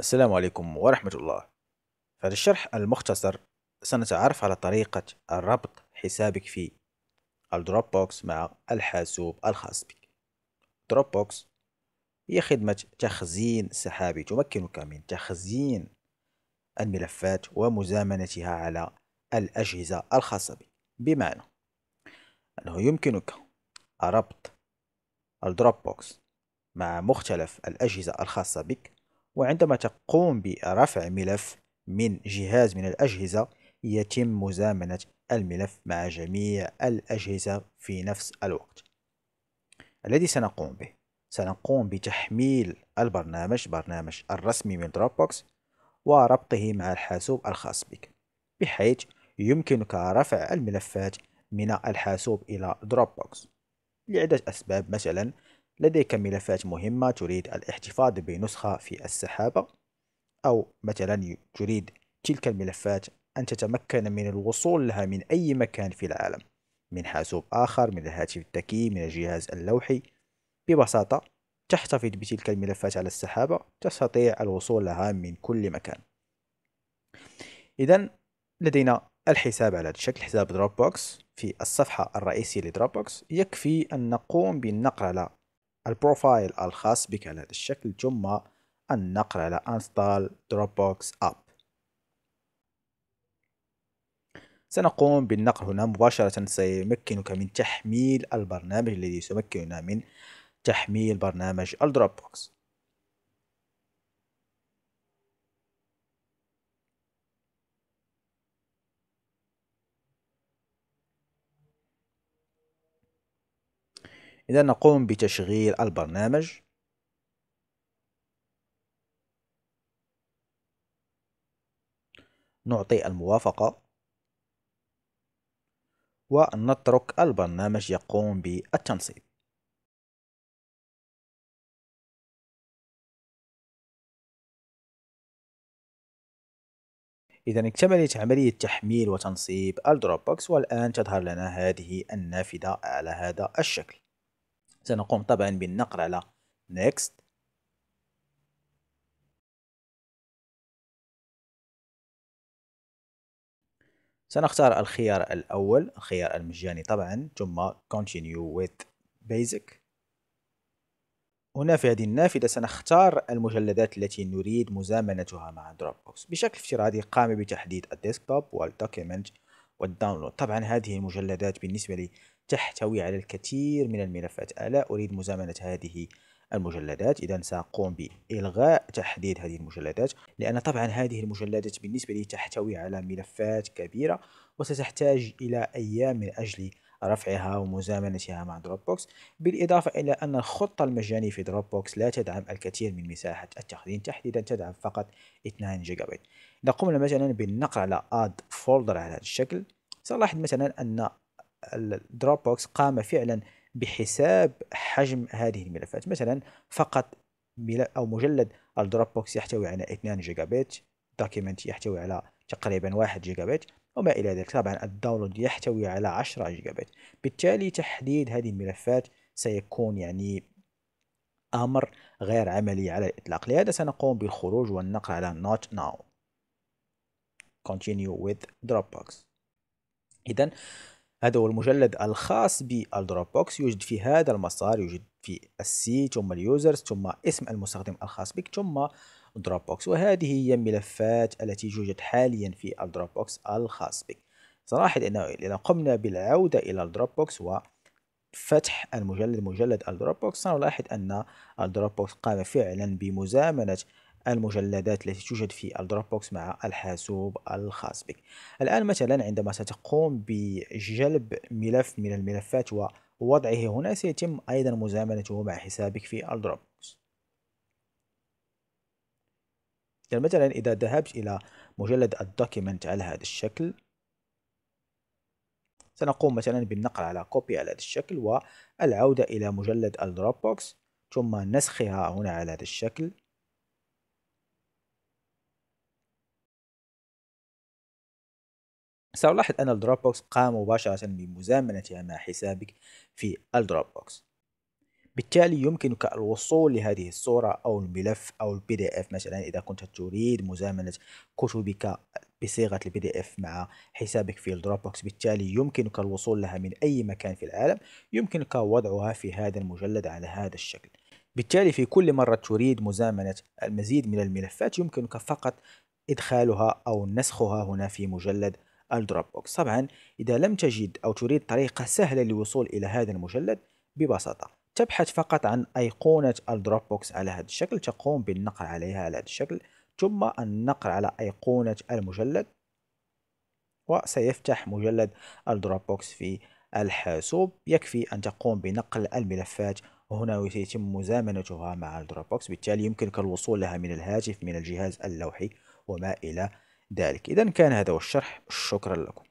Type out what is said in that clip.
السلام عليكم ورحمة الله في هذا الشرح المختصر سنتعرف على طريقة ربط حسابك في الدروب بوكس مع الحاسوب الخاص بك دروب بوكس هي خدمة تخزين سحابي تمكنك من تخزين الملفات ومزامنتها على الأجهزة الخاصة بك بمعنى أنه يمكنك ربط الدروب بوكس مع مختلف الأجهزة الخاصة بك وعندما تقوم برفع ملف من جهاز من الأجهزة يتم مزامنة الملف مع جميع الأجهزة في نفس الوقت الذي سنقوم به سنقوم بتحميل البرنامج برنامج الرسمي من دروب بوكس وربطه مع الحاسوب الخاص بك بحيث يمكنك رفع الملفات من الحاسوب إلى دروب بوكس لعدة أسباب مثلا لديك ملفات مهمة تريد الاحتفاظ بنسخة في السحابة أو مثلا تريد تلك الملفات أن تتمكن من الوصول لها من أي مكان في العالم من حاسوب آخر من الهاتف الذكي من الجهاز اللوحي ببساطة تحتفظ بتلك الملفات على السحابة تستطيع الوصول لها من كل مكان إذا لدينا الحساب على شكل حساب دروب بوكس في الصفحة الرئيسية لدروب بوكس يكفي أن نقوم بالنقل على البروفايل الخاص بك على هذا الشكل ثم النقر على انستال دروببوكس اب سنقوم بالنقر هنا مباشرة سيمكنك من تحميل البرنامج الذي سيمكننا من تحميل برنامج الدروب بوكس إذا نقوم بتشغيل البرنامج نعطي الموافقة ونترك البرنامج يقوم بالتنصيب إذا اكتملت عملية تحميل وتنصيب الدروب بوكس والآن تظهر لنا هذه النافذة على هذا الشكل سنقوم طبعا بالنقر على next سنختار الخيار الأول الخيار المجاني طبعا ثم continue with basic هنا في هذه النافذة سنختار المجلدات التي نريد مزامنتها مع دروب بوكس بشكل افتراضي قام بتحديد الديسكتوب والدوكيمنت والداونلود طبعا هذه المجلدات بالنسبة لي تحتوي على الكثير من الملفات ألا أريد مزامنة هذه المجلدات إذا سأقوم بإلغاء تحديد هذه المجلدات لأن طبعا هذه المجلدات بالنسبة لي تحتوي على ملفات كبيرة وستحتاج إلى أيام من أجل رفعها ومزامنتها مع دروب بوكس بالإضافة إلى أن الخطة المجاني في دروب بوكس لا تدعم الكثير من مساحة التخزين تحديدا تدعم فقط 2 جيجا بايت إذا قمنا مثلا بالنقر على add folder على هذا الشكل سنلاحظ مثلا أن الدروب بوكس قام فعلا بحساب حجم هذه الملفات مثلا فقط او مجلد الدروب بوكس يحتوي على 2 جيجا بايت دوكيمنت يحتوي على تقريبا 1 جيجا بايت وما الى ذلك طبعا الداونلود يحتوي على 10 جيجا بايت بالتالي تحديد هذه الملفات سيكون يعني امر غير عملي على الاطلاق لهذا سنقوم بالخروج والنقر على not now continue with dropbox اذا هذا هو المجلد الخاص بالدروب بوكس يوجد في هذا المسار يوجد في السي ثم اليوزرز ثم اسم المستخدم الخاص بك ثم دروب بوكس وهذه هي الملفات التي توجد حاليا في الدروب بوكس الخاص بك سنلاحظ انه اذا قمنا بالعوده الى الدروب بوكس و فتح المجلد مجلد الدروب بوكس سنلاحظ ان الدروب بوكس قام فعلا بمزامنه المجلدات التي توجد في الدروب بوكس مع الحاسوب الخاص بك الآن مثلا عندما ستقوم بجلب ملف من الملفات ووضعه هنا سيتم أيضا مزامنته مع حسابك في الدروب بوكس يعني مثلا إذا ذهبت إلى مجلد الدوكيمنت على هذا الشكل سنقوم مثلا بالنقل على كوبي على هذا الشكل والعودة إلى مجلد الدروب بوكس ثم نسخها هنا على هذا الشكل سألاحظ أن الدروب بوكس قام مباشرة بمزامنتها مع حسابك في الدروب بوكس بالتالي يمكنك الوصول لهذه الصورة أو الملف أو البي دي اف مثلا إذا كنت تريد مزامنة كتبك بصيغة البي دي اف مع حسابك في الدروب بوكس بالتالي يمكنك الوصول لها من أي مكان في العالم يمكنك وضعها في هذا المجلد على هذا الشكل بالتالي في كل مرة تريد مزامنة المزيد من الملفات يمكنك فقط إدخالها أو نسخها هنا في مجلد الدروب بوكس طبعا إذا لم تجد أو تريد طريقة سهلة للوصول إلى هذا المجلد ببساطة تبحث فقط عن أيقونة الدروب بوكس على هذا الشكل تقوم بالنقر عليها على هذا الشكل ثم النقر على أيقونة المجلد وسيفتح مجلد الدروب بوكس في الحاسوب يكفي أن تقوم بنقل الملفات وهنا وسيتم مزامنتها مع الدروب بوكس بالتالي يمكنك الوصول لها من الهاتف من الجهاز اللوحي وما إلى ذلك إذا كان هذا هو الشرح شكرا لكم